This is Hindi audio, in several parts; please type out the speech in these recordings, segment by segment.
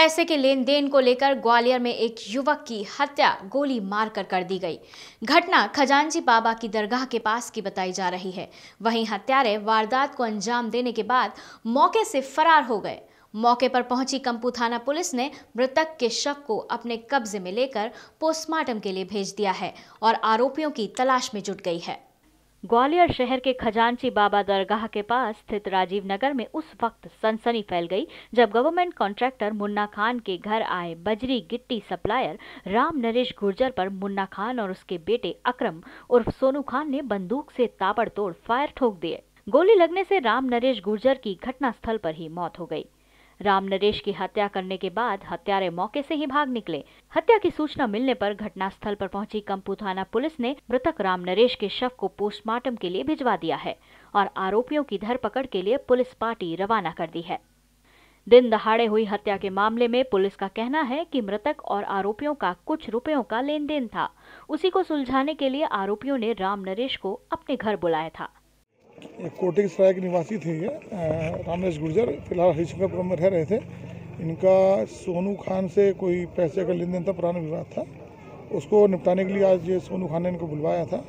पैसे के लेन देन को लेकर ग्वालियर में एक युवक की हत्या गोली मारकर कर दी गई घटना खजांची बाबा की दरगाह के पास की बताई जा रही है वहीं हत्यारे वारदात को अंजाम देने के बाद मौके से फरार हो गए मौके पर पहुंची कंपू थाना पुलिस ने मृतक के शव को अपने कब्जे में लेकर पोस्टमार्टम के लिए भेज दिया है और आरोपियों की तलाश में जुट गई है ग्वालियर शहर के खजांची बाबा दरगाह के पास स्थित राजीव नगर में उस वक्त सनसनी फैल गई जब गवर्नमेंट कॉन्ट्रैक्टर मुन्ना खान के घर आए बजरी गिट्टी सप्लायर राम नरेश गुर्जर पर मुन्ना खान और उसके बेटे अक्रम उर्फ सोनू खान ने बंदूक से ताबड़तोड़ फायर ठोक दिए गोली लगने से राम नरेश गुर्जर की घटनास्थल पर ही मौत हो गई राम नरेश की हत्या करने के बाद हत्यारे मौके से ही भाग निकले हत्या की सूचना मिलने पर घटनास्थल पर पहुंची कंपू थाना पुलिस ने मृतक राम नरेश के शव को पोस्टमार्टम के लिए भिजवा दिया है और आरोपियों की धरपकड़ के लिए पुलिस पार्टी रवाना कर दी है दिन दहाड़े हुई हत्या के मामले में पुलिस का कहना है कि मृतक और आरोपियों का कुछ रुपयों का लेन देन था उसी को सुलझाने के लिए आरोपियों ने राम नरेश को अपने घर बुलाया था कोटिक सराय के निवासी थे ये गुर्जर फिलहाल हरिशंकरपुरम में रह रहे थे इनका सोनू खान से कोई पैसे का लेन देन था पुराना विवाद था उसको निपटाने के लिए आज ये सोनू खान ने इनको बुलवाया था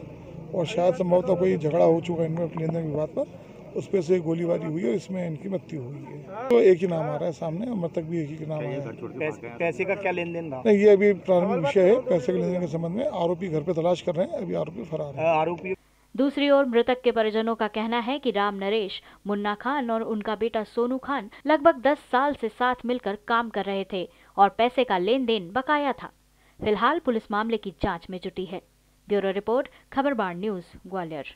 और शायद संभवतः कोई झगड़ा हो चुका है इनमें लेन देन विवाद पर उस पर से गोलीबारी हुई और इसमें इनकी मृत्यु हुई है तो एक ही नाम आ रहा है सामने मृतक भी एक ही नाम आया है पैसे का क्या लेन देन था नहीं ये अभी प्रारंभिक विषय है पैसे के लेन देन के संबंध में आरोपी घर पर तलाश कर रहे हैं अभी आरोपी फरार है आरोपी दूसरी ओर मृतक के परिजनों का कहना है कि राम नरेश मुन्ना खान और उनका बेटा सोनू खान लगभग दस साल से साथ मिलकर काम कर रहे थे और पैसे का लेन देन बकाया था फिलहाल पुलिस मामले की जांच में जुटी है bureau report Khabarbar news Gwalior